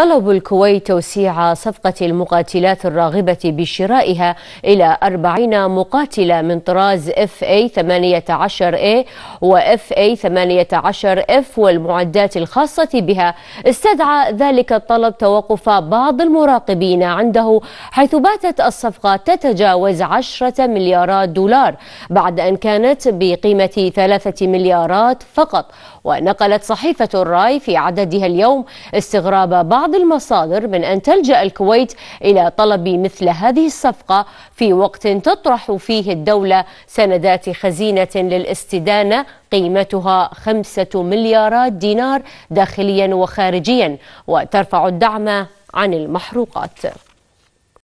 طلب الكويت توسيع صفقة المقاتلات الراغبة بشرائها إلى 40 مقاتلة من طراز FA-18A وFA-18F والمعدات الخاصة بها استدعى ذلك الطلب توقف بعض المراقبين عنده حيث باتت الصفقة تتجاوز 10 مليارات دولار بعد أن كانت بقيمة 3 مليارات فقط ونقلت صحيفة الراي في عددها اليوم استغراب بعض بعض المصادر من أن تلجأ الكويت إلى طلب مثل هذه الصفقة في وقت تطرح فيه الدولة سندات خزينة للاستدانة قيمتها خمسة مليارات دينار داخليا وخارجيا وترفع الدعم عن المحروقات